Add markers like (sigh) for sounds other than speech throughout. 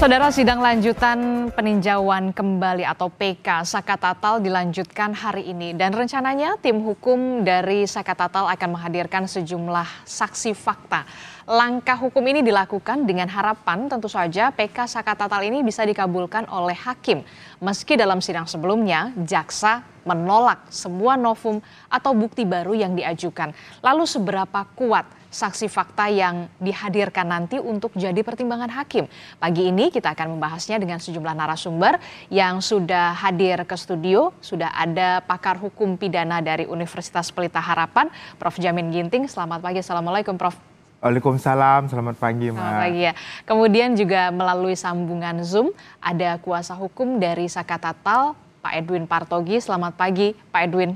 Saudara sidang lanjutan peninjauan kembali atau PK Tatal dilanjutkan hari ini dan rencananya tim hukum dari Tatal akan menghadirkan sejumlah saksi fakta. Langkah hukum ini dilakukan dengan harapan tentu saja PK Tatal ini bisa dikabulkan oleh hakim. Meski dalam sidang sebelumnya jaksa menolak semua novum atau bukti baru yang diajukan. Lalu seberapa kuat saksi fakta yang dihadirkan nanti untuk jadi pertimbangan hakim. Pagi ini kita akan membahasnya dengan sejumlah narasumber yang sudah hadir ke studio. Sudah ada pakar hukum pidana dari Universitas Pelita Harapan, Prof. Jamin Ginting. Selamat pagi, Assalamualaikum Prof. Waalaikumsalam, selamat pagi Ma. Selamat pagi ya. Kemudian juga melalui sambungan Zoom ada kuasa hukum dari Saka Tatal, Pak Edwin Partogi. Selamat pagi Pak Edwin.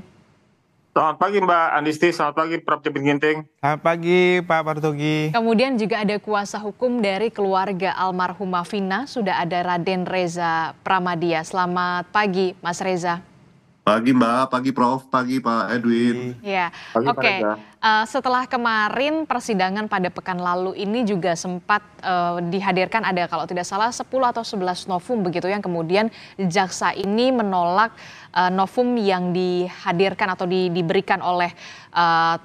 Selamat pagi Mbak Andisti, selamat pagi Prof. Jepin Ginting. Selamat pagi Pak Partogi. Kemudian juga ada kuasa hukum dari keluarga almarhumah Vina, sudah ada Raden Reza Pramadia. Selamat pagi Mas Reza. Pagi Mbak, pagi Prof, pagi Pak Edwin. Iya. Oke. Okay. Uh, eh, setelah kemarin persidangan pada pekan lalu ini juga sempat uh, dihadirkan ada kalau tidak salah 10 atau 11 novum begitu yang kemudian jaksa ini menolak uh, novum yang dihadirkan atau di, diberikan oleh uh,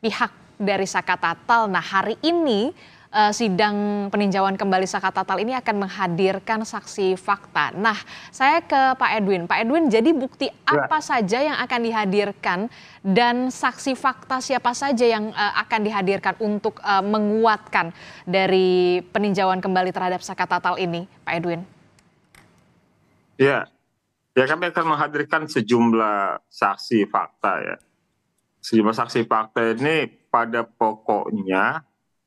pihak dari Saka Tatal. Nah, hari ini uh, sidang peninjauan kembali Saka Tatal ini akan menghadirkan saksi fakta. Nah, saya ke Pak Edwin. Pak Edwin, jadi bukti ya. apa ya. saja yang akan dihadirkan dan saksi fakta siapa saja yang uh, akan dihadirkan untuk uh, menguatkan dari peninjauan kembali terhadap Saka Tatal ini, Pak Edwin? Ya, ya kami akan menghadirkan sejumlah saksi fakta ya. Sejumlah saksi fakta ini pada pokoknya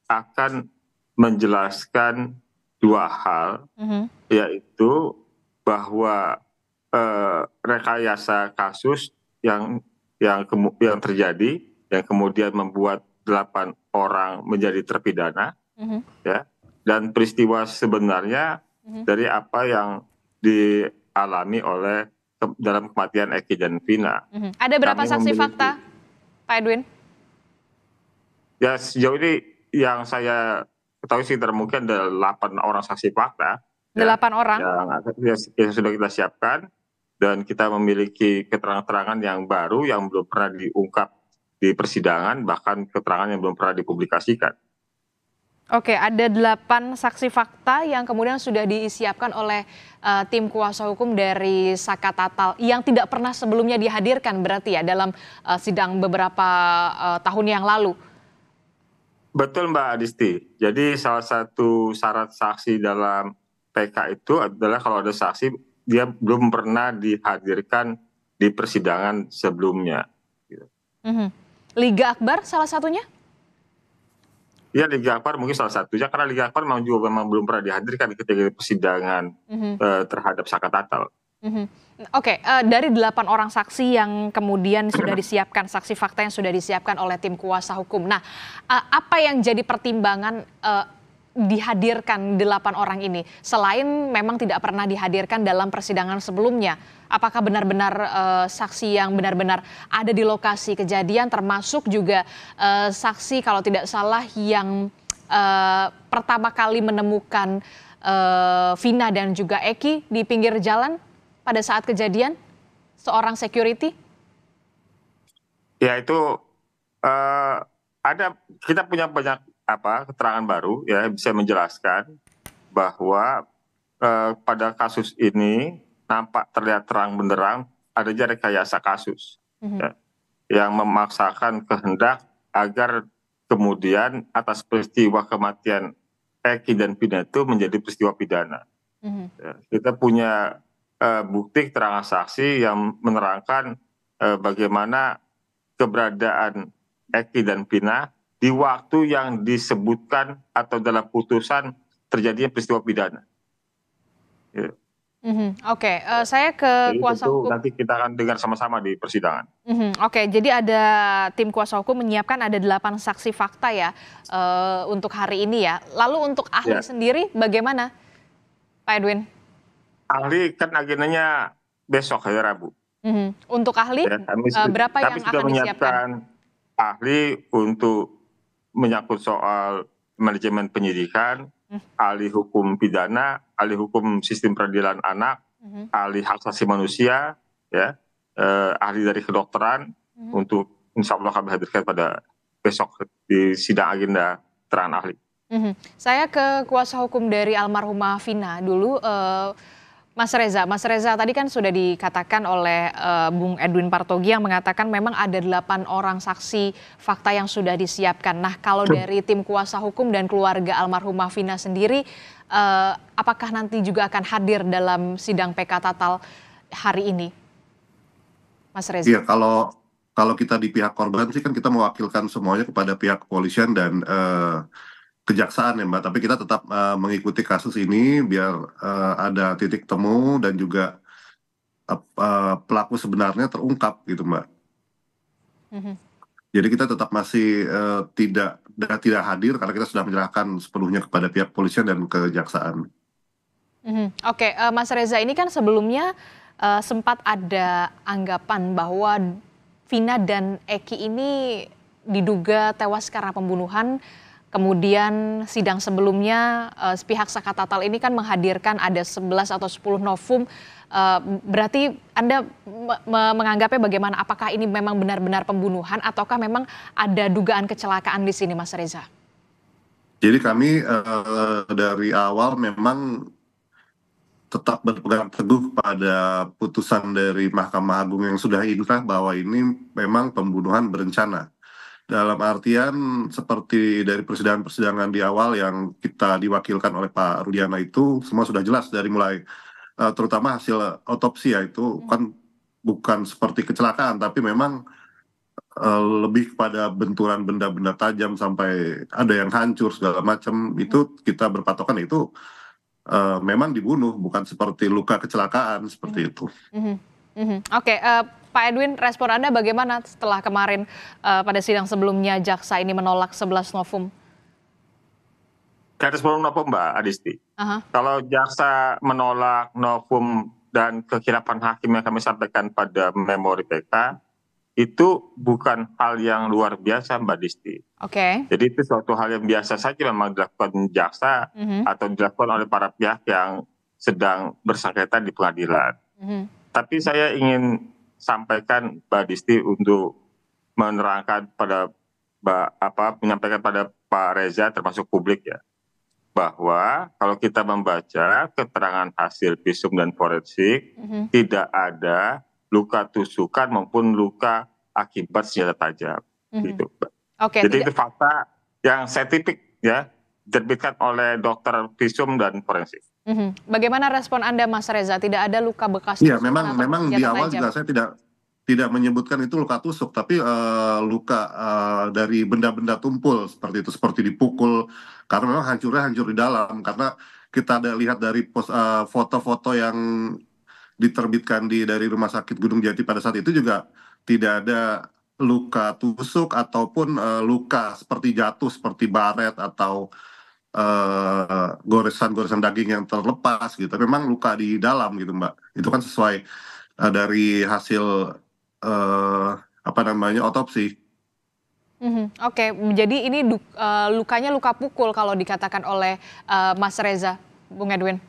akan menjelaskan dua hal, mm-hmm. yaitu bahwa eh, rekayasa kasus yang yang yang terjadi yang kemudian membuat delapan orang menjadi terpidana, mm-hmm. ya, dan peristiwa sebenarnya mm-hmm. dari apa yang dialami oleh ke, dalam kematian Eki dan Vina. Mm-hmm. Ada berapa Kami saksi memiliki, fakta, Pak Edwin? Ya sejauh ini yang saya ketahui sekitar mungkin ada 8 orang saksi fakta. delapan ya, orang? Yang, yang sudah kita siapkan dan kita memiliki keterangan-keterangan yang baru yang belum pernah diungkap di persidangan bahkan keterangan yang belum pernah dipublikasikan. Oke, ada delapan saksi fakta yang kemudian sudah disiapkan oleh uh, tim kuasa hukum dari Saka Tatal yang tidak pernah sebelumnya dihadirkan berarti ya dalam uh, sidang beberapa uh, tahun yang lalu. Betul Mbak Adisti. Jadi salah satu syarat saksi dalam PK itu adalah kalau ada saksi dia belum pernah dihadirkan di persidangan sebelumnya. Mm-hmm. Liga Akbar salah satunya? Ya Liga Akbar mungkin salah satunya karena Liga Akbar memang juga memang belum pernah dihadirkan ketika persidangan mm-hmm. eh, terhadap Saka Tatal. Mm-hmm. Oke, okay, uh, eh, dari delapan orang saksi yang kemudian sudah disiapkan, saksi fakta yang sudah disiapkan oleh tim kuasa hukum. Nah, uh, apa yang jadi pertimbangan uh, dihadirkan delapan orang ini? Selain memang tidak pernah dihadirkan dalam persidangan sebelumnya, apakah benar-benar uh, saksi yang benar-benar ada di lokasi kejadian, termasuk juga uh, saksi kalau tidak salah yang uh, pertama kali menemukan Vina dan juga Eki di pinggir jalan? pada saat kejadian seorang security? Ya itu uh, ada kita punya banyak apa keterangan baru ya bisa menjelaskan bahwa uh, pada kasus ini nampak terlihat terang benderang ada kayasa kasus mm-hmm. ya, yang memaksakan kehendak agar kemudian atas peristiwa kematian Eki dan Pina itu menjadi peristiwa pidana. Mm-hmm. Ya, kita punya Eh, bukti keterangan saksi yang menerangkan eh, bagaimana keberadaan Eki dan Pina di waktu yang disebutkan atau dalam putusan terjadinya peristiwa pidana. Yeah. Mm-hmm. Oke, okay. uh, eh, ya. saya ke jadi kuasa hukum. Nanti kita akan dengar sama-sama di persidangan. Mm-hmm. Oke, okay. jadi ada tim kuasa hukum menyiapkan ada delapan saksi fakta ya uh, untuk hari ini ya. Lalu untuk ahli yeah. sendiri bagaimana, Pak Edwin? ahli kan agendanya besok hari Rabu. Mm-hmm. Untuk ahli ya, kami, uh, berapa kami yang sudah akan menyiapkan ahli untuk menyangkut soal manajemen penyidikan, mm-hmm. ahli hukum pidana, ahli hukum sistem peradilan anak, mm-hmm. ahli hak asasi manusia, ya, eh, ahli dari kedokteran mm-hmm. untuk insya Allah kami hadirkan pada besok di sidang agenda terang ahli. Mm-hmm. Saya ke kuasa hukum dari almarhumah Vina dulu. Eh, Mas Reza, Mas Reza tadi kan sudah dikatakan oleh uh, Bung Edwin Partogi yang mengatakan memang ada delapan orang saksi fakta yang sudah disiapkan. Nah, kalau dari tim kuasa hukum dan keluarga almarhumah Vina sendiri, uh, apakah nanti juga akan hadir dalam sidang PK Tatal hari ini, Mas Reza? Iya, kalau kalau kita di pihak korban sih kan kita mewakilkan semuanya kepada pihak kepolisian dan uh, kejaksaan ya Mbak, tapi kita tetap uh, mengikuti kasus ini biar uh, ada titik temu dan juga uh, uh, pelaku sebenarnya terungkap gitu Mbak. Mm-hmm. Jadi kita tetap masih uh, tidak tidak hadir karena kita sudah menyerahkan sepenuhnya kepada pihak polisian dan kejaksaan. Mm-hmm. Oke, okay. uh, Mas Reza ini kan sebelumnya uh, sempat ada anggapan bahwa Vina dan Eki ini diduga tewas karena pembunuhan Kemudian sidang sebelumnya uh, eh, pihak Sakatatal ini kan menghadirkan ada 11 atau 10 novum. Uh, berarti Anda me menganggapnya bagaimana? Apakah ini memang benar-benar pembunuhan ataukah memang ada dugaan kecelakaan di sini Mas Reza? Jadi kami uh, dari awal memang tetap berpegang teguh pada putusan dari Mahkamah Agung yang sudah inkrah bahwa ini memang pembunuhan berencana dalam artian seperti dari persidangan-persidangan di awal yang kita diwakilkan oleh Pak Rudiana itu semua sudah jelas dari mulai uh, terutama hasil otopsi ya itu hmm. kan bukan seperti kecelakaan tapi memang eh, lebih kepada benturan benda-benda tajam sampai ada yang hancur segala macam hmm. itu kita berpatokan itu uh, memang dibunuh bukan seperti luka kecelakaan seperti hmm. itu. -hmm. Oke, okay, uh, Pak Edwin, respon Anda bagaimana setelah kemarin uh, pada sidang sebelumnya jaksa ini menolak 11 novum? Garis belum novum Mbak Adisti. Uh -huh. Kalau jaksa menolak novum dan kekhilafan hakim yang kami sampaikan pada memori PK, itu bukan hal yang luar biasa Mbak Adisti. Oke. Okay. Jadi itu suatu hal yang biasa saja memang dilakukan jaksa uh mhm. -huh. atau dilakukan oleh para pihak yang sedang bersengketa di pengadilan. Uh mhm. -huh. Tapi saya ingin sampaikan Mbak Disti untuk menerangkan pada Mbak, apa menyampaikan pada Pak Reza termasuk publik ya bahwa kalau kita membaca keterangan hasil visum dan forensik mm -hmm. tidak ada luka tusukan maupun luka akibat senjata tajam mm -hmm. gitu. Okay, Jadi tidak. itu fakta yang saintifik ya diterbitkan oleh dokter visum dan forensik. Mm-hmm. Bagaimana respon Anda Mas Reza? Tidak ada luka bekas Iya, memang memang di awal juga saya tidak tidak menyebutkan itu luka tusuk, tapi uh, luka uh, dari benda-benda tumpul seperti itu, seperti dipukul karena memang hancurnya hancur di dalam karena kita ada lihat dari eh, foto-foto yang diterbitkan di dari rumah sakit Gunung Jati pada saat itu juga tidak ada luka tusuk ataupun uh, luka seperti jatuh seperti baret atau Eh, goresan-goresan uh, daging yang terlepas gitu. Memang luka di dalam gitu Mbak. Itu kan sesuai uh, dari hasil uh, apa namanya otopsi. Mm-hmm. Oke, okay. jadi ini uh, lukanya luka pukul kalau dikatakan oleh uh, Mas Reza, Bung Edwin.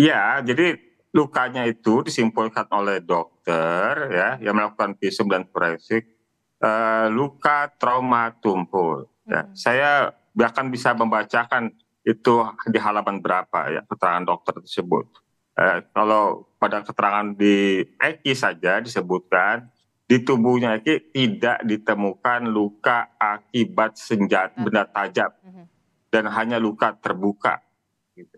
Iya, jadi lukanya itu disimpulkan oleh dokter ya yang melakukan visum dan forensik uh, luka trauma tumpul. Ya. Mm-hmm. Saya bahkan bisa membacakan itu di halaman berapa ya keterangan dokter tersebut. Eh, kalau pada keterangan di Eki saja disebutkan di tubuhnya Eki tidak ditemukan luka akibat senjata benda tajam mm-hmm. dan hanya luka terbuka gitu,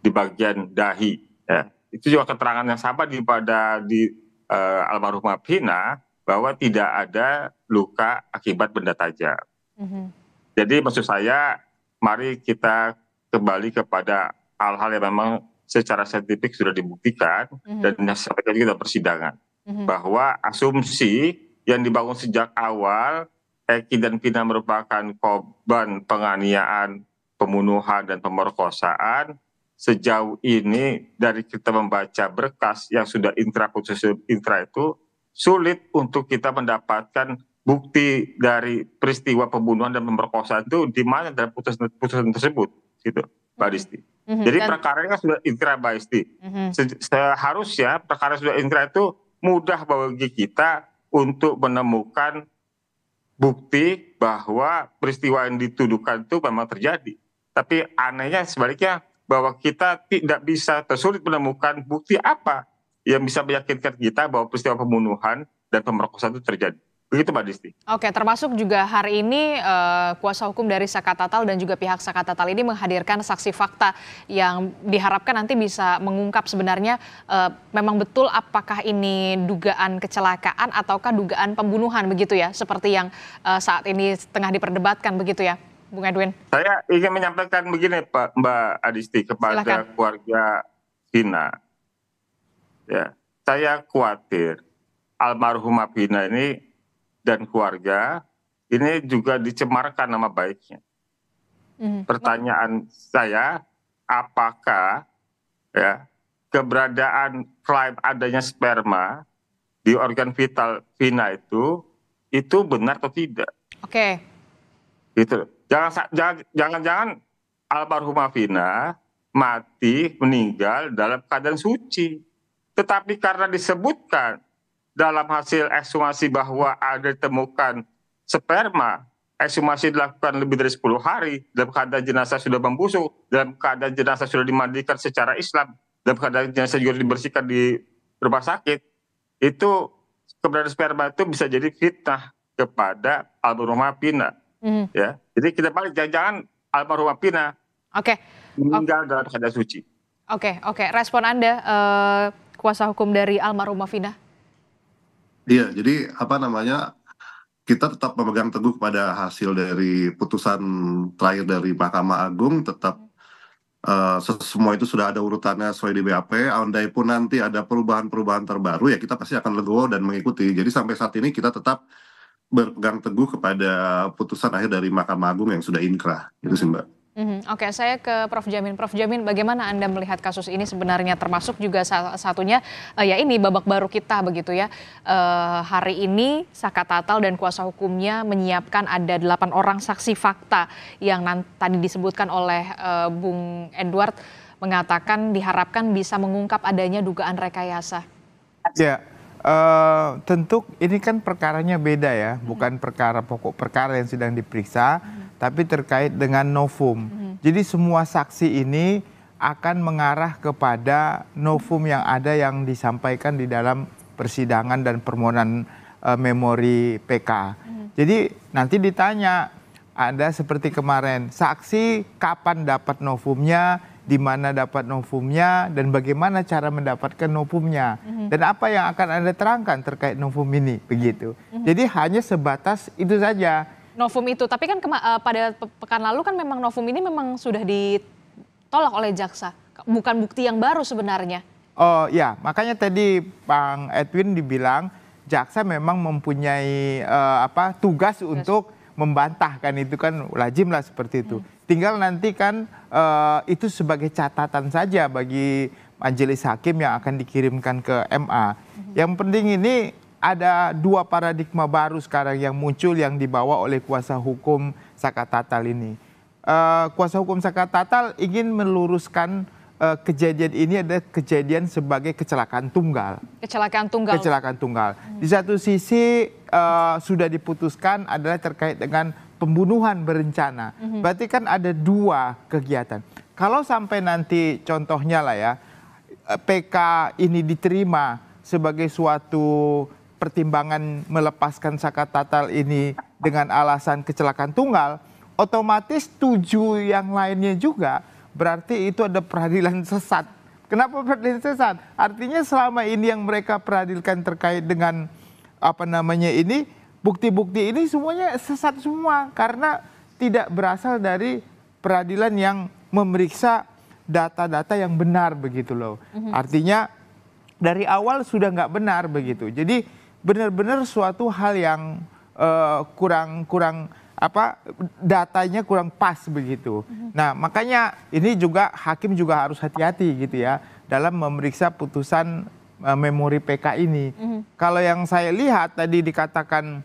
di bagian dahi. Ya. Itu juga keterangan yang sama di pada di eh, almarhumah Pina bahwa tidak ada luka akibat benda tajam. Mm -hmm jadi maksud saya mari kita kembali kepada hal-hal yang memang secara saintifik sudah dibuktikan mm-hmm. dan disampaikan juga dalam persidangan mm-hmm. bahwa asumsi yang dibangun sejak awal Eki dan Pina merupakan korban penganiayaan, pembunuhan dan pemerkosaan sejauh ini dari kita membaca berkas yang sudah intra khusus intra itu sulit untuk kita mendapatkan bukti dari peristiwa pembunuhan dan pemerkosaan itu di mana dalam putusan, putusan tersebut gitu Pak mm-hmm. Disti. Mm-hmm. Jadi dan, perkara kan sudah inkrah Pak Disti. Mm-hmm. seharusnya perkara sudah inkrah itu mudah bagi kita untuk menemukan bukti bahwa peristiwa yang dituduhkan itu memang terjadi. Tapi anehnya sebaliknya bahwa kita tidak bisa tersulit menemukan bukti apa yang bisa meyakinkan kita bahwa peristiwa pembunuhan dan pemerkosaan itu terjadi. Begitu Mbak Disti. Oke, termasuk juga hari ini uh, kuasa hukum dari Saka Tatal dan juga pihak Saka Tatal ini menghadirkan saksi fakta yang diharapkan nanti bisa mengungkap sebenarnya uh, memang betul apakah ini dugaan kecelakaan ataukah dugaan pembunuhan begitu ya, seperti yang uh, saat ini tengah diperdebatkan begitu ya. Bung Edwin. Saya ingin menyampaikan begini Pak Mbak Adisti kepada Silakan. keluarga Vina. Ya, saya khawatir almarhumah Vina ini dan keluarga ini juga dicemarkan nama baiknya. Mm. Pertanyaan saya, apakah ya keberadaan klaim adanya sperma di organ vital Vina itu itu benar atau tidak? Oke. Okay. Gitu. jangan jangan, jangan almarhumah Vina mati meninggal dalam keadaan suci. Tetapi karena disebutkan dalam hasil ekshumasi bahwa ada ditemukan sperma, ekshumasi dilakukan lebih dari 10 hari, dalam keadaan jenazah sudah membusuk, dalam keadaan jenazah sudah dimandikan secara Islam, dalam keadaan jenazah juga dibersihkan di rumah sakit, itu keberadaan sperma itu bisa jadi fitnah kepada almarhumah Pina. Mm. Ya, jadi kita balik jangan-jangan almarhumah Pina okay. meninggal okay. dalam keadaan suci. Oke, okay, oke. Okay. Respon Anda, uh, kuasa hukum dari almarhumah Pina? iya jadi apa namanya kita tetap memegang teguh kepada hasil dari putusan terakhir dari Mahkamah Agung tetap uh, semua itu sudah ada urutannya sesuai di BAP andai pun nanti ada perubahan-perubahan terbaru ya kita pasti akan legowo dan mengikuti jadi sampai saat ini kita tetap berpegang teguh kepada putusan akhir dari Mahkamah Agung yang sudah inkrah itu sih mbak Mm-hmm. Oke, okay, saya ke Prof. Jamin. Prof. Jamin, bagaimana Anda melihat kasus ini sebenarnya termasuk juga salah satunya uh, ya ini babak baru kita begitu ya. Uh, hari ini Saka Tatal dan kuasa hukumnya menyiapkan ada delapan orang saksi fakta yang nanti, tadi disebutkan oleh uh, Bung Edward mengatakan diharapkan bisa mengungkap adanya dugaan rekayasa. Ya, yeah. uh, tentu ini kan perkaranya beda ya, bukan perkara pokok perkara yang sedang diperiksa. Mhm tapi terkait dengan novum. Hmm. Jadi semua saksi ini akan mengarah kepada novum yang ada yang disampaikan di dalam persidangan dan permohonan uh, memori PK. Hmm. Jadi nanti ditanya ada seperti kemarin saksi kapan dapat novumnya, di mana dapat novumnya dan bagaimana cara mendapatkan novumnya hmm dan apa yang akan anda terangkan terkait novum ini begitu. hmm Jadi hanya sebatas itu saja. Novum itu. Tapi kan kema- eh, pada pekan lalu kan memang Novum ini memang sudah ditolak oleh jaksa. Bukan bukti yang baru sebenarnya. Oh ya, makanya tadi Bang Edwin dibilang jaksa memang mempunyai uh, apa tugas, tugas untuk membantahkan itu kan lazim lah seperti itu. Hmm. Tinggal nanti kan uh, itu sebagai catatan saja bagi majelis hakim yang akan dikirimkan ke MA. Hmm. Yang penting ini ada dua paradigma baru sekarang yang muncul yang dibawa oleh kuasa hukum Saka Tatal ini. Uh, kuasa hukum Saka Tatal ingin meluruskan uh, kejadian ini ada kejadian sebagai kecelakaan tunggal. Kecelakaan tunggal. Kecelakaan tunggal. Di satu sisi uh, sudah diputuskan adalah terkait dengan pembunuhan berencana. Mhm. Berarti kan ada dua kegiatan. Kalau sampai nanti contohnya lah ya PK ini diterima sebagai suatu pertimbangan melepaskan zakat tatal ini dengan alasan kecelakaan tunggal, otomatis tujuh yang lainnya juga berarti itu ada peradilan (laughs) sesat. Kenapa peradilan sesat? Artinya selama ini yang mereka peradilkan terkait dengan apa namanya ini bukti-bukti ini semuanya sesat semua karena tidak berasal dari peradilan yang memeriksa data-data yang benar begitu loh. Mhm. Artinya dari awal sudah nggak benar begitu. Jadi benar-benar suatu hal yang kurang eh, kurang kurang apa datanya kurang pas begitu. Mm-hmm. Nah, makanya ini juga hakim juga harus hati-hati gitu ya dalam memeriksa putusan uh, memori PK ini. Mm-hmm. Kalau yang saya lihat tadi dikatakan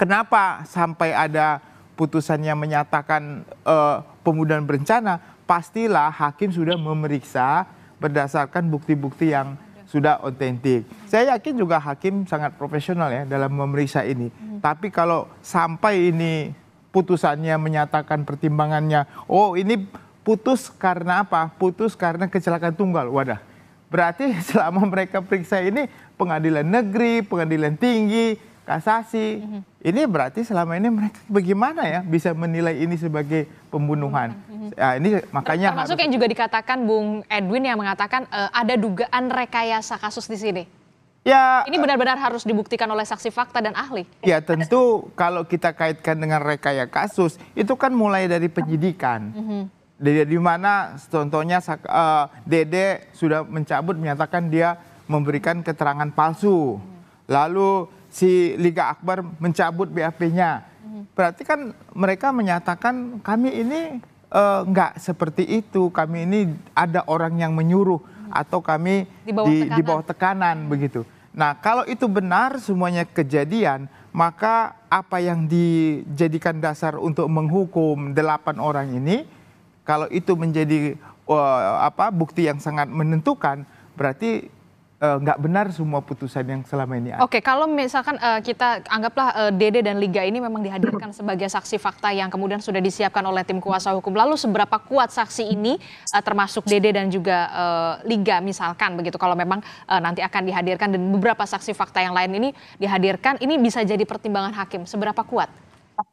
kenapa sampai ada putusannya menyatakan uh, pembunuhan berencana, pastilah hakim sudah memeriksa berdasarkan bukti-bukti yang sudah otentik. Saya yakin juga hakim sangat profesional ya dalam memeriksa ini. Hmm. Tapi kalau sampai ini putusannya menyatakan pertimbangannya, oh ini putus karena apa? Putus karena kecelakaan tunggal. Wadah. Berarti (laughs) selama mereka periksa ini pengadilan negeri, pengadilan tinggi, kasasi. Mhm. Ini berarti selama ini mereka bagaimana ya bisa menilai ini sebagai pembunuhan? Nah, ini makanya termasuk harus... yang juga dikatakan Bung Edwin yang mengatakan uh, ada dugaan rekayasa kasus di sini. Ya, ini benar-benar harus dibuktikan oleh saksi fakta dan ahli. Ya tentu kalau kita kaitkan dengan rekaya kasus itu kan mulai dari penyidikan. Mm -hmm. Dari di mana contohnya uh, eh, Dede sudah mencabut menyatakan dia memberikan keterangan palsu. Lalu si Liga Akbar mencabut BAP-nya. Berarti kan mereka menyatakan kami ini uh, nggak seperti itu. Kami ini ada orang yang menyuruh atau kami di bawah, di, tekanan. Di bawah tekanan begitu. Nah, kalau itu benar semuanya kejadian, maka apa yang dijadikan dasar untuk menghukum delapan orang ini, kalau itu menjadi uh, apa bukti yang sangat menentukan, berarti Eh, nggak uh, benar semua putusan yang selama ini ada. Oke, okay, kalau misalkan uh, kita anggaplah uh, eh, Dede dan Liga ini memang dihadirkan sebagai saksi fakta yang kemudian sudah disiapkan oleh tim kuasa hukum. Lalu seberapa kuat saksi ini uh, termasuk Dede dan juga uh, Liga misalkan begitu kalau memang uh, nanti akan dihadirkan dan beberapa saksi fakta yang lain ini dihadirkan, ini bisa jadi pertimbangan hakim. Seberapa kuat?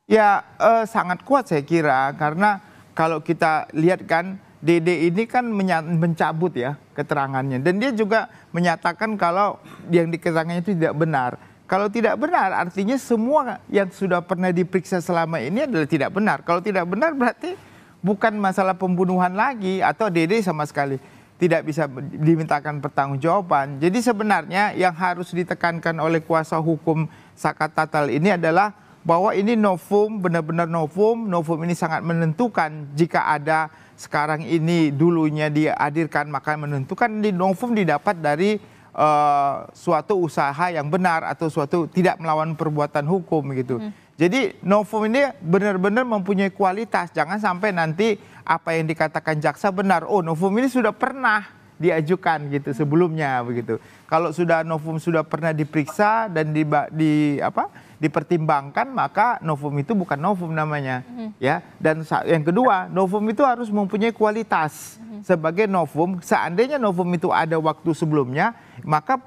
Ya, uh, sangat kuat saya kira karena kalau kita lihat kan Dede ini kan mencabut ya keterangannya dan dia juga menyatakan kalau yang diketangannya itu tidak benar. Kalau tidak benar artinya semua yang sudah pernah diperiksa selama ini adalah tidak benar. Kalau tidak benar berarti bukan masalah pembunuhan lagi atau Dede sama sekali tidak bisa dimintakan pertanggungjawaban. Jadi sebenarnya yang harus ditekankan oleh kuasa hukum Saka Tatal ini adalah bahwa ini novum benar-benar novum, novum ini sangat menentukan jika ada sekarang ini dulunya dihadirkan maka menentukan di novum didapat dari uh, suatu usaha yang benar atau suatu tidak melawan perbuatan hukum gitu. Hmm. Jadi novum ini benar-benar mempunyai kualitas. Jangan sampai nanti apa yang dikatakan jaksa benar. Oh, novum ini sudah pernah diajukan gitu sebelumnya begitu. Kalau sudah novum sudah pernah diperiksa dan di, di apa? dipertimbangkan maka novum itu bukan novum namanya hmm. ya dan yang kedua novum itu harus mempunyai kualitas hmm. sebagai novum seandainya novum itu ada waktu sebelumnya maka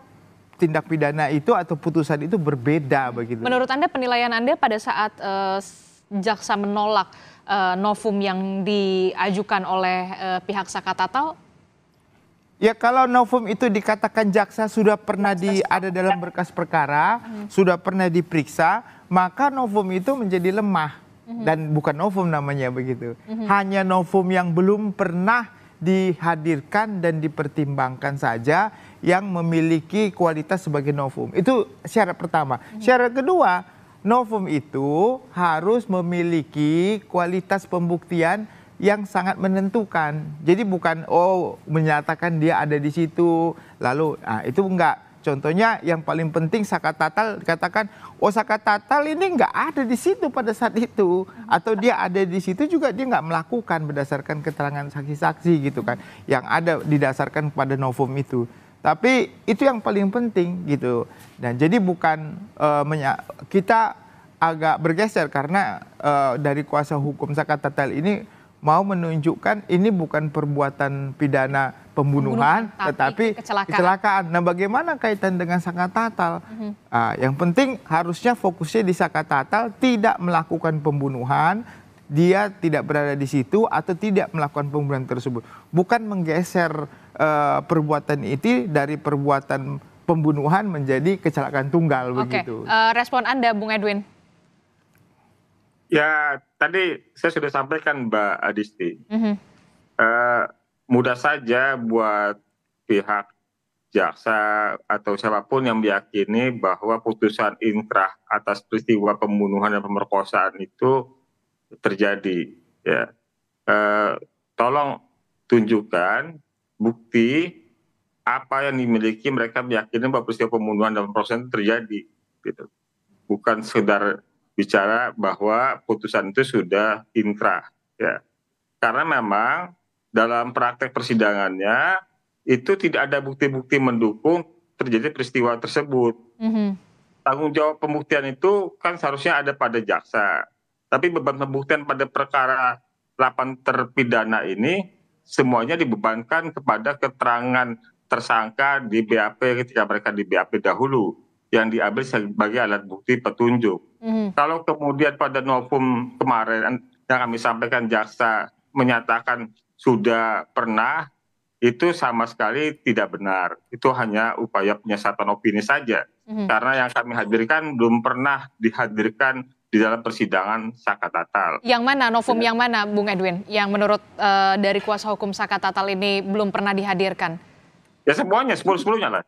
tindak pidana itu atau putusan itu berbeda begitu. Menurut Anda penilaian Anda pada saat uh, jaksa menolak uh, novum yang diajukan oleh uh, pihak Sakatatal Ya kalau novum itu dikatakan jaksa sudah pernah di ada dalam berkas perkara, hmm. sudah pernah diperiksa, maka novum itu menjadi lemah hmm. dan bukan novum namanya begitu. Hmm. Hanya novum yang belum pernah dihadirkan dan dipertimbangkan saja yang memiliki kualitas sebagai novum. Itu syarat pertama. Hmm. Syarat kedua, novum itu harus memiliki kualitas pembuktian yang sangat menentukan. Jadi bukan oh menyatakan dia ada di situ lalu nah, itu enggak. Contohnya yang paling penting Saka Tatal katakan oh Saka Tatal ini enggak ada di situ pada saat itu atau dia ada di situ juga dia enggak melakukan berdasarkan keterangan saksi-saksi gitu kan yang ada didasarkan pada novum itu. Tapi itu yang paling penting gitu. Dan jadi bukan uh, kita agak bergeser karena uh, dari kuasa hukum Saka Tatal ini mau menunjukkan ini bukan perbuatan pidana pembunuhan, pembunuhan tetapi kecelakaan. kecelakaan. Nah, bagaimana kaitan dengan sangka tatal? Mm-hmm. uh, ah, yang penting harusnya fokusnya di sangka tatal tidak melakukan pembunuhan, dia tidak berada di situ atau tidak melakukan pembunuhan tersebut. Bukan menggeser uh, perbuatan itu dari perbuatan pembunuhan menjadi kecelakaan tunggal okay. begitu. Uh, respon Anda Bung Edwin? Ya, tadi saya sudah sampaikan Mbak Adisti. Mm-hmm. Uh, mudah saja buat pihak jaksa atau siapapun yang meyakini bahwa putusan inkrah atas peristiwa pembunuhan dan pemerkosaan itu terjadi. Ya, uh, tolong tunjukkan bukti apa yang dimiliki mereka meyakini bahwa peristiwa pembunuhan dan pemerkosaan itu terjadi. Gitu. Bukan sekedar bicara bahwa putusan itu sudah inkrah ya. Karena memang dalam praktek persidangannya itu tidak ada bukti-bukti mendukung terjadi peristiwa tersebut. Mm -hmm. Tanggung jawab pembuktian itu kan seharusnya ada pada jaksa. Tapi beban pembuktian pada perkara 8 terpidana ini semuanya dibebankan kepada keterangan tersangka di BAP ketika mereka di BAP dahulu yang diambil sebagai alat bukti petunjuk. Mm-hmm. Kalau kemudian pada novum kemarin yang kami sampaikan jaksa menyatakan sudah pernah itu sama sekali tidak benar. Itu hanya upaya penyesatan opini saja. mm Karena yang kami hadirkan belum pernah dihadirkan di dalam persidangan Saka Tatal. Yang mana novum yang mana Bung Edwin? Yang menurut e, dari kuasa hukum Saka Tatal ini belum pernah dihadirkan? Ya semuanya, sepuluh-sepuluhnya lah.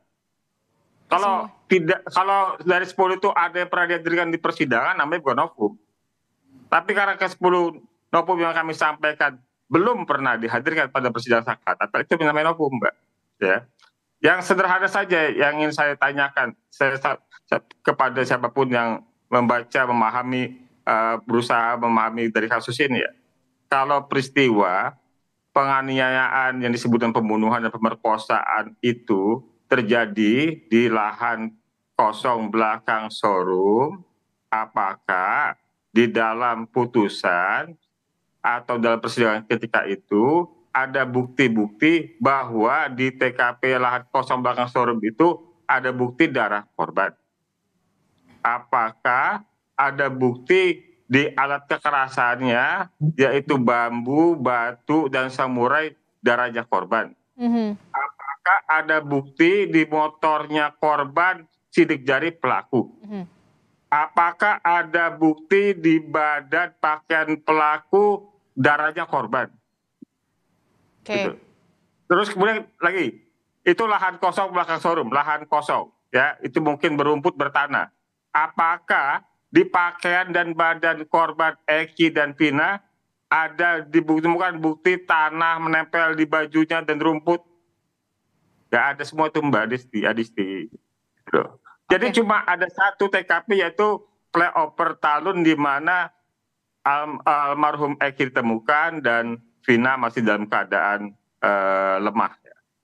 Kalau Semua. tidak kalau dari 10 itu ada yang pernah dihadirkan di persidangan namanya bukan novum. Tapi karena ke-10 novum yang kami sampaikan belum pernah dihadirkan pada persidangan sakat, tapi itu namanya novum, Mbak. Ya. Yang sederhana saja yang ingin saya tanyakan saya, saya, kepada siapapun yang membaca, memahami, uh, berusaha memahami dari kasus ini ya. Kalau peristiwa penganiayaan yang disebutkan pembunuhan dan pemerkosaan itu terjadi di lahan kosong belakang showroom, apakah di dalam putusan atau dalam persidangan ketika itu ada bukti-bukti bahwa di TKP lahan kosong belakang showroom itu ada bukti darah korban. Apakah ada bukti di alat kekerasannya yaitu bambu, batu dan samurai darahnya korban? Mm -hmm apakah ada bukti di motornya korban sidik jari pelaku? Hmm. Apakah ada bukti di badan pakaian pelaku darahnya korban? Okay. Gitu. Terus kemudian lagi, itu lahan kosong belakang showroom, lahan kosong, ya itu mungkin berumput bertanah. Apakah di pakaian dan badan korban Eki dan Pina ada ditemukan bukti tanah menempel di bajunya dan rumput Gak ada semua itu Mbak Adisti. Adisti. Gitu. Jadi okay. cuma ada satu TKP yaitu playoper Talun di mana al almarhum Eki ditemukan dan Vina masih dalam keadaan uh, lemah.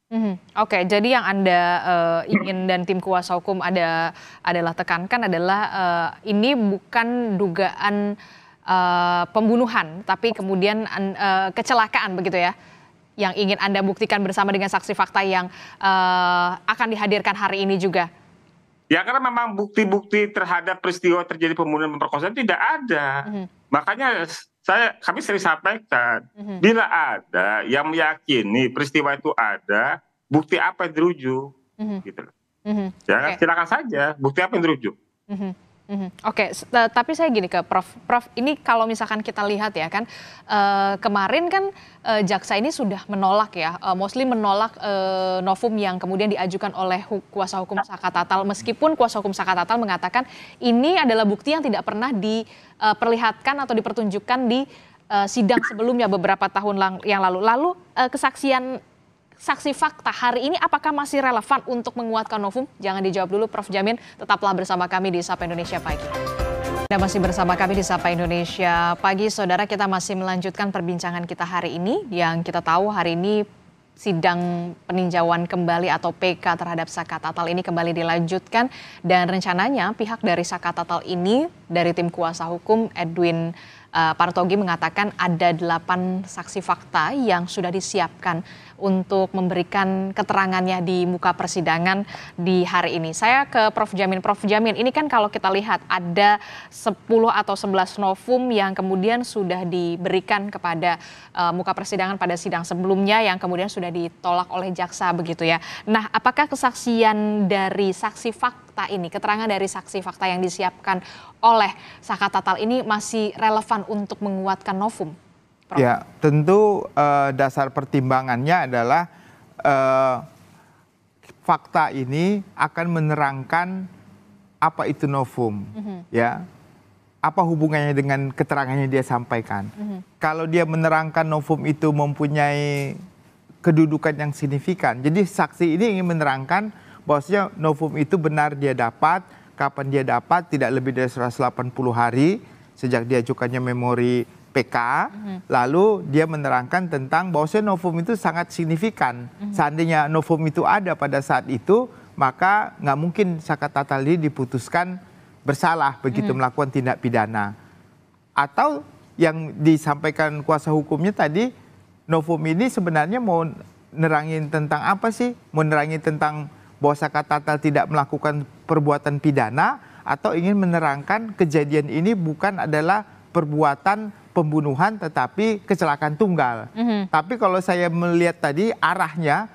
Mm -hmm. Oke, okay, jadi yang anda uh, ingin dan tim kuasa hukum ada adalah tekankan adalah uh, ini bukan dugaan uh, pembunuhan, tapi kemudian uh, kecelakaan begitu ya? yang ingin Anda buktikan bersama dengan saksi fakta yang uh, akan dihadirkan hari ini juga? Ya karena memang bukti-bukti terhadap peristiwa terjadi pembunuhan pemerkosaan tidak ada. -hmm. Makanya saya kami sering sampaikan -hmm. bila ada yang meyakini peristiwa itu ada, bukti apa yang dirujuk? -hmm. Gitu. Mm -hmm. Ya okay. silakan saja bukti apa yang dirujuk. -hmm hmm Oke, okay, eh, tapi saya gini ke Prof. Prof, ini kalau misalkan kita lihat ya kan uh, kemarin kan uh, jaksa ini sudah menolak ya, uh, mostly menolak uh, novum yang kemudian diajukan oleh hu- kuasa hukum Sakatatal, meskipun kuasa hukum Sakatatal mengatakan ini adalah bukti yang tidak pernah diperlihatkan atau dipertunjukkan di uh, sidang sebelumnya beberapa tahun yang lalu. Lalu uh, kesaksian saksi fakta hari ini apakah masih relevan untuk menguatkan Novum? Jangan dijawab dulu Prof. Jamin, tetaplah bersama kami di Sapa Indonesia Pagi. Anda masih bersama kami di Sapa Indonesia Pagi, Saudara kita masih melanjutkan perbincangan kita hari ini yang kita tahu hari ini sidang peninjauan kembali atau PK terhadap Saka Tatal ini kembali dilanjutkan dan rencananya pihak dari Saka Tatal ini dari tim kuasa hukum Edwin eh, Partogi mengatakan ada delapan saksi fakta yang sudah disiapkan untuk memberikan keterangannya di muka persidangan di hari ini. Saya ke Prof Jamin. Prof Jamin, ini kan kalau kita lihat ada 10 atau 11 novum yang kemudian sudah diberikan kepada uh, muka persidangan pada sidang sebelumnya yang kemudian sudah ditolak oleh jaksa begitu ya. Nah, apakah kesaksian dari saksi fakta ini, keterangan dari saksi fakta yang disiapkan oleh Saka Tatal ini masih relevan untuk menguatkan novum? Prof. Ya, tentu uh, dasar pertimbangannya adalah uh, fakta ini akan menerangkan apa itu novum, mm -hmm. ya. Apa hubungannya dengan keterangannya dia sampaikan? Mm -hmm. Kalau dia menerangkan novum itu mempunyai kedudukan yang signifikan. Jadi saksi ini ingin menerangkan bahwasanya novum itu benar dia dapat, kapan dia dapat, tidak lebih dari 180 hari sejak diajukannya memori PK, hmm. lalu dia menerangkan tentang bahwa novum itu sangat signifikan. Hmm. Seandainya novum itu ada pada saat itu, maka nggak mungkin Saka Tatali diputuskan bersalah begitu hmm. melakukan tindak pidana. Atau yang disampaikan kuasa hukumnya tadi, novum ini sebenarnya mau nerangin tentang apa sih? Mau nerangin tentang bahwa Saka Tatal tidak melakukan perbuatan pidana atau ingin menerangkan kejadian ini bukan adalah perbuatan pembunuhan tetapi kecelakaan tunggal. Mm -hmm. Tapi kalau saya melihat tadi arahnya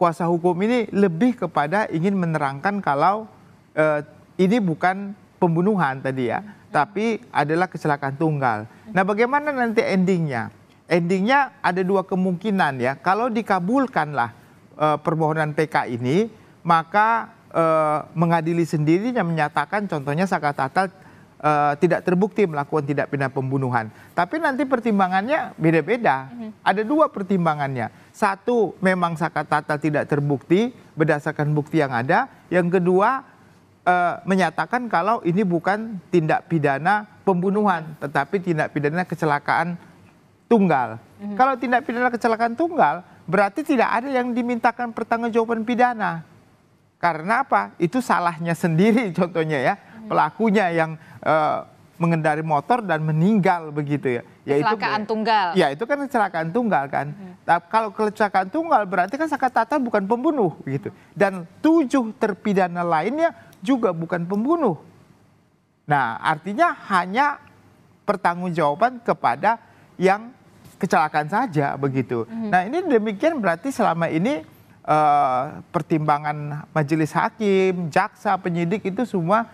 kuasa hukum ini lebih kepada ingin menerangkan kalau eh, ini bukan pembunuhan tadi ya, mm -hmm. tapi adalah kecelakaan tunggal. Mm -hmm. Nah, bagaimana nanti endingnya? Endingnya ada dua kemungkinan ya. Kalau dikabulkanlah eh, permohonan PK ini, maka eh, mengadili sendirinya menyatakan contohnya Saka Tatal uh, tidak terbukti melakukan tindak pidana pembunuhan. Tapi nanti pertimbangannya beda-beda. Mm -hmm. Ada dua pertimbangannya. Satu, memang saka tata tidak terbukti berdasarkan bukti yang ada. Yang kedua, uh, menyatakan kalau ini bukan tindak pidana pembunuhan, tetapi tindak pidana kecelakaan tunggal. Mm -hmm. Kalau tindak pidana kecelakaan tunggal, berarti tidak ada yang dimintakan pertanggungjawaban pidana. Karena apa? Itu salahnya sendiri (laughs) contohnya ya. Mhm. Pelakunya yang uh, mengendari motor dan meninggal begitu ya. Yaitu, kecelakaan tunggal. Ya itu kan kecelakaan tunggal kan. Hmm. kalau kecelakaan tunggal berarti kan Sakatata bukan pembunuh gitu. Dan tujuh terpidana lainnya juga bukan pembunuh. Nah artinya hanya pertanggungjawaban kepada yang kecelakaan saja begitu. Hmm. Nah ini demikian berarti selama ini uh, pertimbangan majelis hakim, jaksa, penyidik itu semua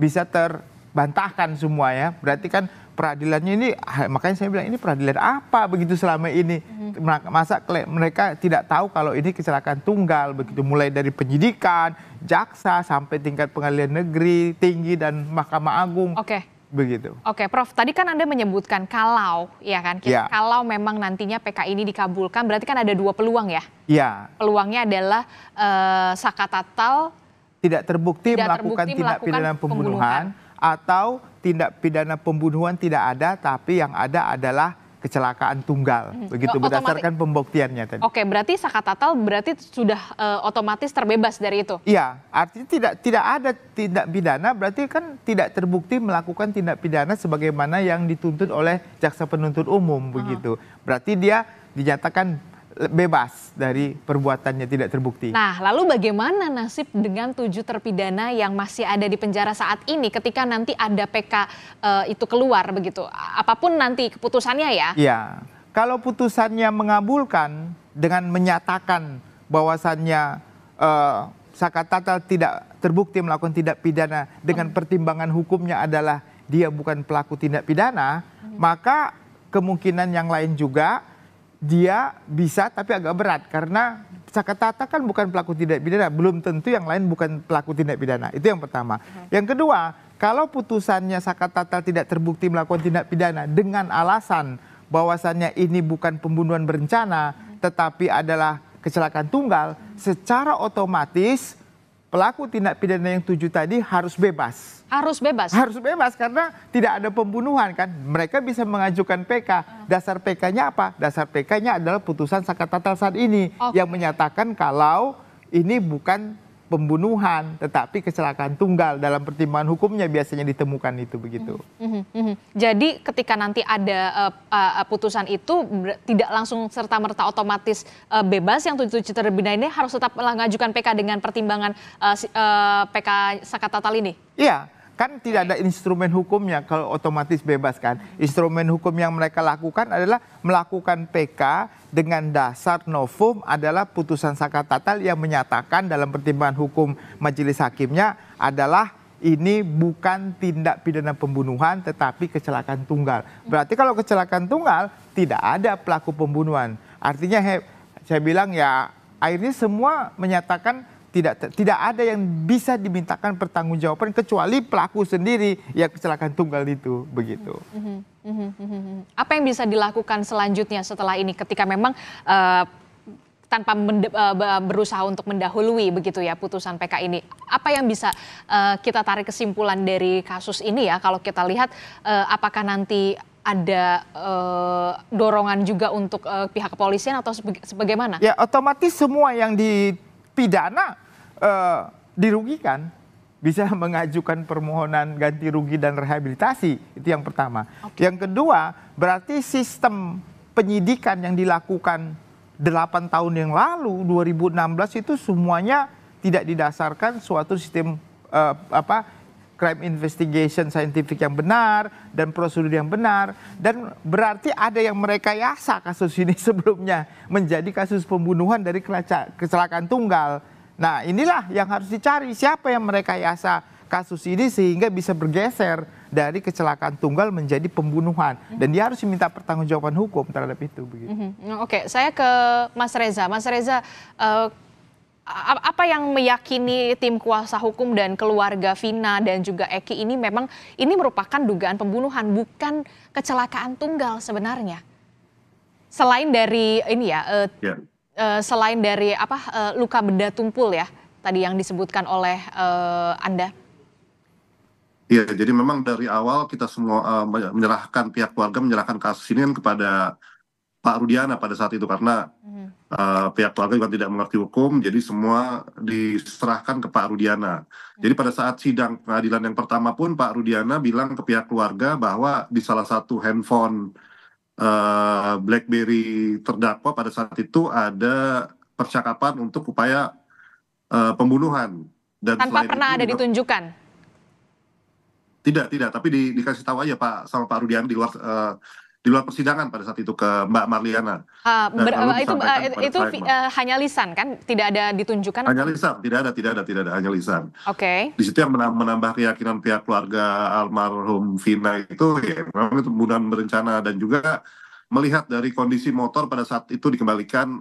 bisa ter bantahkan semua ya. Berarti kan peradilannya ini makanya saya bilang ini peradilan apa begitu selama ini mm-hmm. masa mereka tidak tahu kalau ini kecelakaan tunggal begitu mulai dari penyidikan jaksa sampai tingkat pengadilan negeri tinggi dan Mahkamah Agung. Oke. Okay. Begitu. Oke, Prof. Tadi kan Anda menyebutkan kalau, ya kan? ya. Kalau memang nantinya PK ini dikabulkan, berarti kan ada dua peluang ya? Iya. Peluangnya adalah eh, sakatatal tidak terbukti tidak melakukan terbukti tindak pidana pembunuhan, pembunuhan atau tindak pidana pembunuhan tidak ada tapi yang ada adalah kecelakaan tunggal hmm. begitu Otomati berdasarkan pembuktiannya tadi. Oke, berarti sakatatal berarti sudah e, otomatis terbebas dari itu. Iya, artinya tidak tidak ada tindak pidana berarti kan tidak terbukti melakukan tindak pidana sebagaimana yang dituntut oleh jaksa penuntut umum hmm. begitu. Berarti dia dinyatakan bebas dari perbuatannya tidak terbukti. Nah, lalu bagaimana nasib dengan tujuh terpidana yang masih ada di penjara saat ini ketika nanti ada PK uh, eh, itu keluar begitu? Apapun nanti keputusannya ya? Iya, kalau putusannya mengabulkan dengan menyatakan bahwasannya uh, eh, Saka Tatal tidak terbukti melakukan tindak pidana dengan hmm. pertimbangan hukumnya adalah dia bukan pelaku tindak pidana, hmm. maka kemungkinan yang lain juga dia bisa tapi agak berat karena Tata kan bukan pelaku tindak pidana, belum tentu yang lain bukan pelaku tindak pidana. Itu yang pertama. Yang kedua, kalau putusannya Sakatata tidak terbukti melakukan tindak pidana dengan alasan bahwasannya ini bukan pembunuhan berencana, tetapi adalah kecelakaan tunggal, secara otomatis pelaku tindak pidana yang tujuh tadi harus bebas. Harus bebas. Harus bebas karena tidak ada pembunuhan kan. Mereka bisa mengajukan PK. Dasar PK-nya apa? Dasar PK-nya adalah putusan tatal saat ini okay. yang menyatakan kalau ini bukan pembunuhan, tetapi kecelakaan tunggal dalam pertimbangan hukumnya biasanya ditemukan itu begitu. Mm -hmm. Jadi ketika nanti ada uh, uh, putusan itu tidak langsung serta merta otomatis uh, bebas yang tujuh tujuh terbina ini harus tetap mengajukan PK dengan pertimbangan uh, uh, PK Sakatatal ini. Iya kan tidak ada instrumen hukumnya kalau otomatis bebaskan Instrumen hukum yang mereka lakukan adalah melakukan PK dengan dasar novum adalah putusan saka tatal yang menyatakan dalam pertimbangan hukum majelis hakimnya adalah ini bukan tindak pidana pembunuhan tetapi kecelakaan tunggal. Berarti kalau kecelakaan tunggal tidak ada pelaku pembunuhan. Artinya he, saya bilang ya akhirnya semua menyatakan tidak tidak ada yang bisa dimintakan pertanggungjawaban kecuali pelaku sendiri yang kecelakaan tunggal itu begitu. Mhm, mhm, mhm, Apa yang bisa dilakukan selanjutnya setelah ini ketika memang uh, tanpa eh, berusaha untuk mendahului begitu ya putusan PK ini. Apa yang bisa uh, kita tarik kesimpulan dari kasus ini ya kalau kita lihat uh, apakah nanti ada uh, dorongan juga untuk uh, pihak kepolisian atau sebagaimana? Ya otomatis semua yang di pidana eh, dirugikan bisa (laughs) mengajukan permohonan ganti rugi dan rehabilitasi itu yang pertama. Okay. Yang kedua berarti sistem penyidikan yang dilakukan 8 tahun yang lalu 2016 itu semuanya tidak didasarkan suatu sistem eh, apa crime investigation scientific yang benar dan prosedur yang benar dan berarti ada yang mereka yasa kasus ini (laughs) sebelumnya menjadi kasus pembunuhan dari kecelakaan tunggal. Nah, inilah yang harus dicari siapa yang mereka yasa kasus ini sehingga bisa bergeser dari kecelakaan tunggal menjadi pembunuhan dan dia harus diminta pertanggungjawaban hukum terhadap itu mm-hmm. Oke, okay, saya ke Mas Reza. Mas Reza uh, apa yang meyakini tim kuasa hukum dan keluarga Vina dan juga Eki ini memang ini merupakan dugaan pembunuhan bukan kecelakaan tunggal sebenarnya. Selain dari ini ya, uh, selain dari apa uh, luka benda tumpul ya tadi yang disebutkan oleh uh, Anda. Iya, jadi memang dari awal kita semua uh, menyerahkan pihak keluarga menyerahkan kasus ini kepada Pak Rudiana pada saat itu karena hmm uh, pihak keluarga juga tidak mengerti hukum, jadi semua diserahkan ke Pak Rudiana. Jadi pada saat sidang pengadilan yang pertama pun Pak Rudiana bilang ke pihak keluarga bahwa di salah satu handphone uh, BlackBerry terdakwa pada saat itu ada percakapan untuk upaya uh, pembunuhan dan tanpa pernah itu, ada ditunjukkan. Tidak, tidak. Tapi di, dikasih tahu aja Pak sama Pak Rudiana di luar uh, di luar persidangan pada saat itu ke Mbak Marliana. Uh, ber, eh, itu uh, itu uh, hanya lisan kan, tidak ada ditunjukkan? Hanya lisan, tidak ada, tidak ada, tidak ada, hanya lisan. Oke. Okay. Di situ yang menambah keyakinan pihak keluarga almarhum Vina itu ya memang itu pembunuhan berencana dan juga melihat dari kondisi motor pada saat itu dikembalikan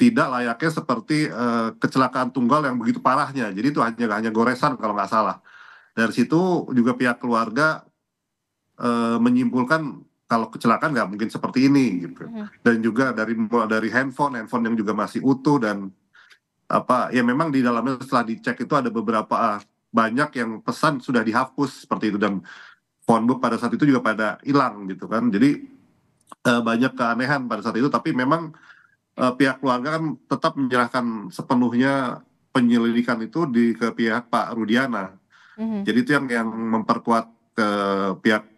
tidak layaknya seperti uh, kecelakaan tunggal yang begitu parahnya. Jadi itu hanya hanya goresan kalau nggak salah. Dari situ juga pihak keluarga menyimpulkan kalau kecelakaan nggak mungkin seperti ini gitu. Mm-hmm. Dan juga dari dari handphone, handphone yang juga masih utuh dan apa ya memang di dalamnya setelah dicek itu ada beberapa ah, banyak yang pesan sudah dihapus seperti itu dan phonebook pada saat itu juga pada hilang gitu kan. Jadi uh, banyak keanehan pada saat itu tapi memang uh, pihak keluarga kan tetap menyerahkan sepenuhnya penyelidikan itu di ke pihak Pak Rudiana. Mm Jadi itu yang yang memperkuat ke pihak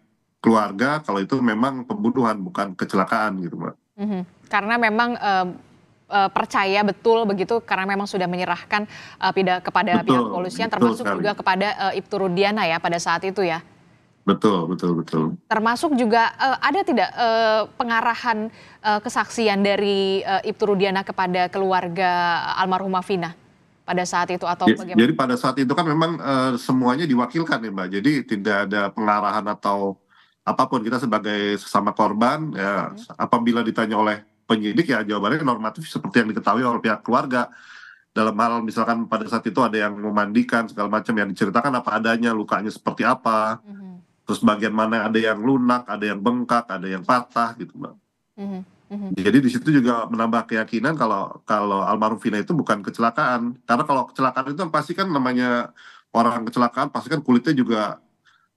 keluarga kalau itu memang pembunuhan bukan kecelakaan gitu mbak. Mm -hmm. Karena memang uh, uh, percaya betul begitu karena memang sudah menyerahkan uh, pida, kepada betul, pihak kepolisian termasuk sekali. juga kepada uh, Ibtu Rudiana ya pada saat itu ya. Betul, betul, betul. Termasuk juga uh, ada tidak uh, pengarahan uh, kesaksian dari uh, Ibtu Rudiana kepada keluarga almarhumah Vina pada saat itu atau ya, bagaimana? Jadi pada saat itu kan memang uh, semuanya diwakilkan ya Mbak. Jadi tidak ada pengarahan atau apapun kita sebagai sesama korban ya hmm. apabila ditanya oleh penyidik ya jawabannya normatif seperti yang diketahui oleh pihak keluarga dalam hal misalkan pada saat itu ada yang memandikan segala macam yang diceritakan apa adanya lukanya seperti apa hmm terus bagian mana ada yang lunak ada yang bengkak ada yang patah gitu mbak hmm hmm jadi di situ juga menambah keyakinan kalau kalau almarhum Vina itu bukan kecelakaan karena kalau kecelakaan itu pasti kan namanya orang kecelakaan pasti kan kulitnya juga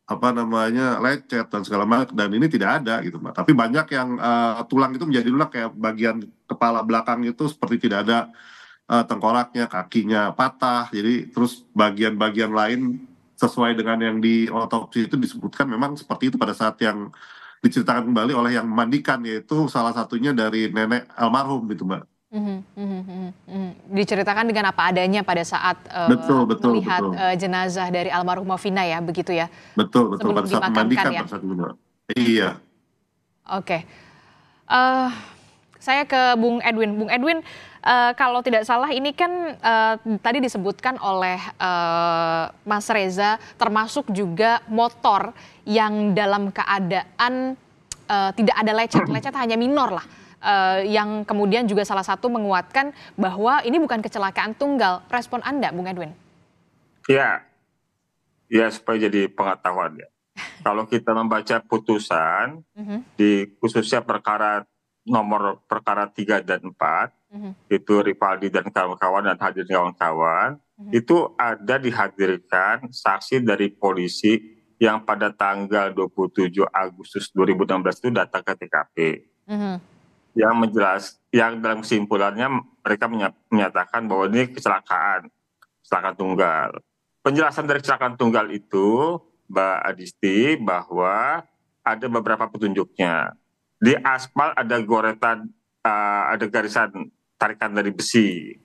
apa namanya lecet dan segala macam dan ini tidak ada gitu mbak tapi banyak yang uh, tulang itu menjadi lunak kayak bagian kepala belakang itu seperti tidak ada uh, tengkoraknya kakinya patah jadi terus bagian-bagian lain sesuai dengan yang di otopsi itu disebutkan memang seperti itu pada saat yang diceritakan kembali oleh yang memandikan yaitu salah satunya dari nenek almarhum gitu mbak Mhm, mhm, mhm, Diceritakan dengan apa adanya pada saat uh, betul, betul, melihat betul. Uh, jenazah dari almarhumah Vina ya, begitu ya? Betul, betul. Sebelum pada saat memandikan, ya? pada saat Iya. Oke. Okay. Uh, eh, saya ke Bung Edwin. Bung Edwin, uh, kalau tidak salah ini kan uh, tadi disebutkan oleh uh, Mas Reza, termasuk juga motor yang dalam keadaan uh, tidak ada lecet. (clears throat) Lecet hanya minor lah uh, yang kemudian juga salah satu menguatkan bahwa ini bukan kecelakaan tunggal. Respon Anda, Bung Edwin? Ya, ya supaya jadi pengetahuan ya. (laughs) Kalau kita membaca putusan mm -hmm. di khususnya perkara nomor perkara 3 dan 4 mm -hmm. itu Rivaldi dan kawan-kawan dan hadir kawan-kawan mm -hmm. itu ada dihadirkan saksi dari polisi yang pada tanggal 27 Agustus 2016 itu datang ke TKP. Mm -hmm yang menjelas yang dalam kesimpulannya mereka menyatakan bahwa ini kecelakaan kecelakaan tunggal penjelasan dari kecelakaan tunggal itu Mbak Adisti bahwa ada beberapa petunjuknya di aspal ada goretan uh, ada garisan tarikan dari besi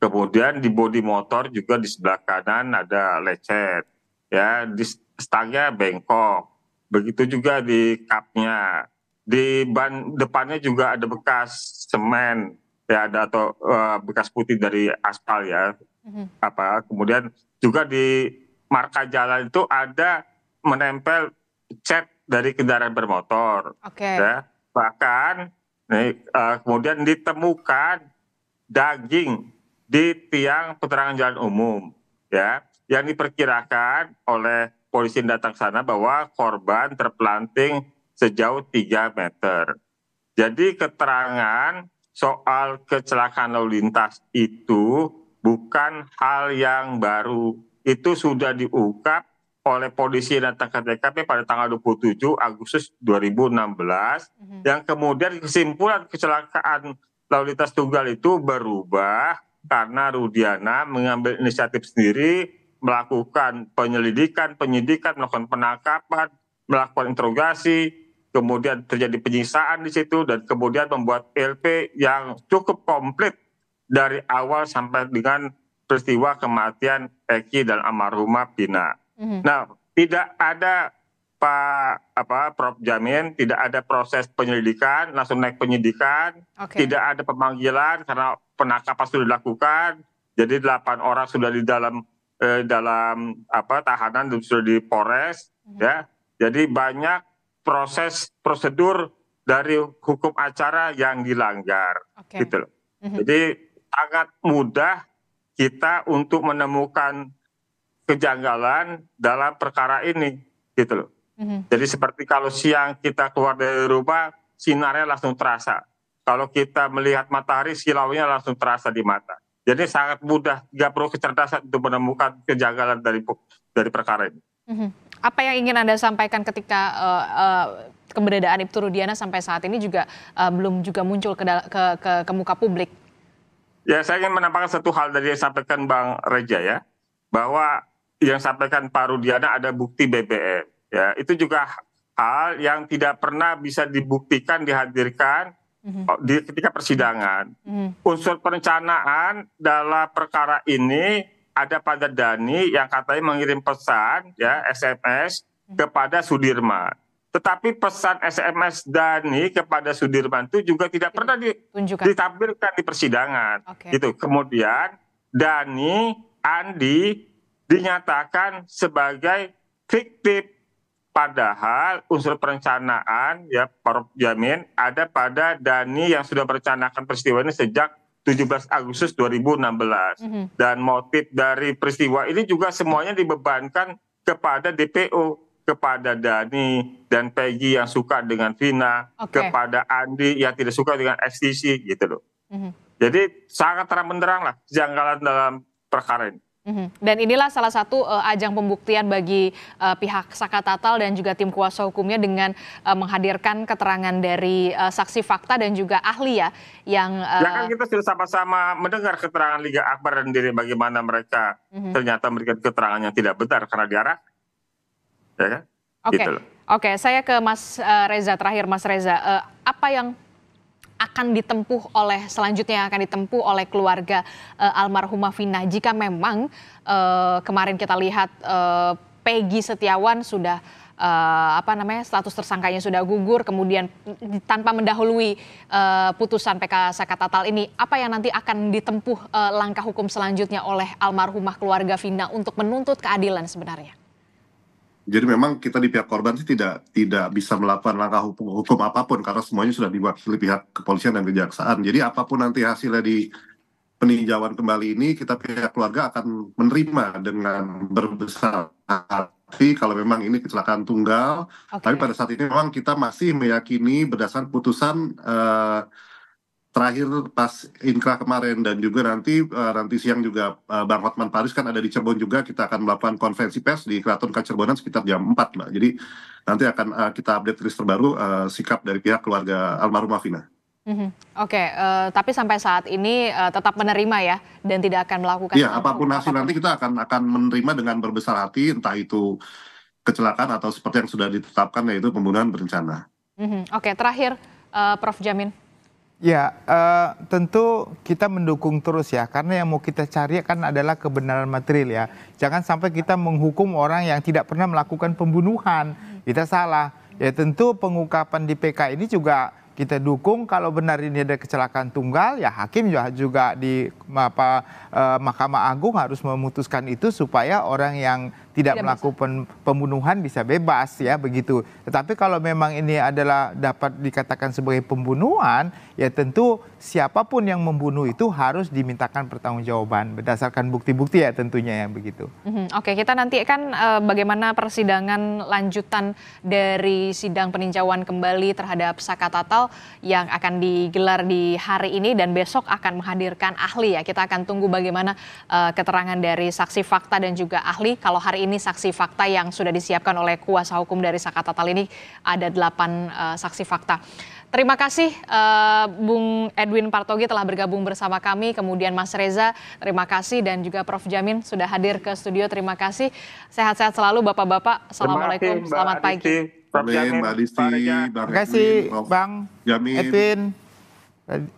kemudian di bodi motor juga di sebelah kanan ada lecet ya di stangnya bengkok begitu juga di kapnya di ban depannya juga ada bekas semen ya ada atau uh, bekas putih dari aspal ya mm-hmm. apa kemudian juga di marka jalan itu ada menempel cat dari kendaraan bermotor okay. ya bahkan nih, uh, kemudian ditemukan daging di tiang penerangan jalan umum ya yang diperkirakan oleh polisi yang datang sana bahwa korban terpelanting sejauh 3 meter. Jadi keterangan soal kecelakaan lalu lintas itu bukan hal yang baru. Itu sudah diungkap oleh polisi dan TKP pada tanggal 27 Agustus 2016 mm -hmm. yang kemudian kesimpulan kecelakaan lalu lintas tunggal itu berubah karena Rudiana mengambil inisiatif sendiri melakukan penyelidikan, penyidikan, melakukan penangkapan, melakukan interogasi, kemudian terjadi penyiksaan di situ dan kemudian membuat LP yang cukup komplit dari awal sampai dengan peristiwa kematian Eki dan almarhumah Pina. Mm-hmm. Nah, tidak ada Pak apa Prof Jamin, tidak ada proses penyelidikan, langsung naik penyidikan, okay. tidak ada pemanggilan karena penangkapan sudah dilakukan. Jadi delapan orang sudah di dalam eh, dalam apa tahanan sudah di Polres mm-hmm. ya. Jadi banyak proses prosedur dari hukum acara yang dilanggar okay. gitu loh. Mhm. Jadi sangat mudah kita untuk menemukan kejanggalan dalam perkara ini gitu loh. Mm-hmm. Jadi seperti kalau siang kita keluar dari rumah sinarnya langsung terasa. Kalau kita melihat matahari silaunya langsung terasa di mata. Jadi sangat mudah, nggak perlu kecerdasan untuk menemukan kejanggalan dari dari perkara ini. Mm-hmm. Apa yang ingin Anda sampaikan ketika uh, eh, uh, eh, keberadaan Ibtu Rudiana sampai saat ini juga uh, belum juga muncul ke, ke, ke, ke muka publik? Ya, saya ingin menampakkan satu hal dari yang sampaikan Bang Reja ya, bahwa yang sampaikan Pak Rudiana ada bukti BBM. Ya, itu juga hal yang tidak pernah bisa dibuktikan dihadirkan mm-hmm. di ketika persidangan. Mm-hmm. Unsur perencanaan dalam perkara ini ada pada Dani yang katanya mengirim pesan ya SMS hmm. kepada Sudirman. Tetapi pesan SMS Dani kepada Sudirman itu juga tidak pernah di, ditampilkan di persidangan. Okay. Gitu. Kemudian Dani Andi dinyatakan sebagai fiktif padahal unsur perencanaan ya Prof Jamin ada pada Dani yang sudah merencanakan peristiwa ini sejak 17 Agustus 2016 mm -hmm. dan motif dari peristiwa ini juga semuanya dibebankan kepada DPO kepada Dani dan Peggy yang suka dengan Vina okay. kepada Andi yang tidak suka dengan STC gitu loh. Mm -hmm. Jadi sangat terang benderang lah janggalan dalam perkara ini. Mm-hmm. Dan inilah salah satu uh, ajang pembuktian bagi uh, pihak Saka Tatal dan juga tim kuasa hukumnya dengan uh, menghadirkan keterangan dari uh, saksi fakta dan juga ahli ya yang. Uh, ya kan kita sudah sama-sama mendengar keterangan Liga Akbar dan diri bagaimana mereka uh ternyata memberikan keterangan yang tidak benar karena diarah, ya kan? Oke, okay. gitu oke, okay. saya ke Mas Reza terakhir, Mas Reza, apa yang akan ditempuh oleh selanjutnya akan ditempuh oleh keluarga uh, almarhumah Vina jika memang uh, kemarin kita lihat uh, Peggy Setiawan sudah uh, apa namanya status tersangkanya sudah gugur kemudian tanpa mendahului uh, putusan PK Sakatatal ini apa yang nanti akan ditempuh uh, langkah hukum selanjutnya oleh almarhumah keluarga Vina untuk menuntut keadilan sebenarnya jadi memang kita di pihak korban sih tidak tidak bisa melakukan langkah hukum, hukum apapun karena semuanya sudah diwakili pihak kepolisian dan kejaksaan. Jadi apapun nanti hasilnya di peninjauan kembali ini kita pihak keluarga akan menerima dengan berbesar hati kalau memang ini kecelakaan tunggal. Okay. Tapi pada saat ini memang kita masih meyakini berdasarkan putusan uh, terakhir pas Inkrah kemarin dan juga nanti uh, nanti siang juga uh, Bang Hotman Paris kan ada di Cirebon juga kita akan melakukan konvensi pers di Keraton Kacerbonan sekitar jam 4 Mbak. Jadi nanti akan uh, kita update terus terbaru uh, sikap dari pihak keluarga almarhum Afina. Mhm. Oke, okay, uh, tapi sampai saat ini uh, tetap menerima ya dan tidak akan melakukan. Iya, apapun hasil nanti kita akan akan menerima dengan berbesar hati, entah itu kecelakaan atau seperti yang sudah ditetapkan yaitu pembunuhan berencana. Mm-hmm. Oke, okay, terakhir uh, Prof Jamin. Ya, uh, tentu kita mendukung terus ya, karena yang mau kita cari kan adalah kebenaran material ya. Jangan sampai kita menghukum orang yang tidak pernah melakukan pembunuhan, kita salah. Ya tentu pengungkapan di PK ini juga kita dukung kalau benar ini ada kecelakaan tunggal ya hakim juga, juga di apa eh, Mahkamah Agung harus memutuskan itu supaya orang yang tidak, melakukan pembunuhan bisa bebas ya begitu. Tetapi kalau memang ini adalah dapat dikatakan sebagai pembunuhan, ya tentu siapapun yang membunuh itu harus dimintakan pertanggungjawaban berdasarkan bukti-bukti ya tentunya ya begitu. Mm-hmm. Oke, kita nanti kan e, bagaimana persidangan lanjutan dari sidang peninjauan kembali terhadap Saka Tatal yang akan digelar di hari ini dan besok akan menghadirkan ahli ya. Kita akan tunggu bagaimana e, keterangan dari saksi fakta dan juga ahli kalau hari ini ini saksi fakta yang sudah disiapkan oleh kuasa hukum dari Saka Tatal ini ada delapan uh, saksi fakta. Terima kasih uh, Bung Edwin Partogi telah bergabung bersama kami, kemudian Mas Reza, terima kasih dan juga Prof Jamin sudah hadir ke studio. Terima kasih. Sehat-sehat selalu Bapak-bapak. Assalamualaikum. Kasih, Selamat Mbak pagi. Terima kasih Bang Jamin. Edwin.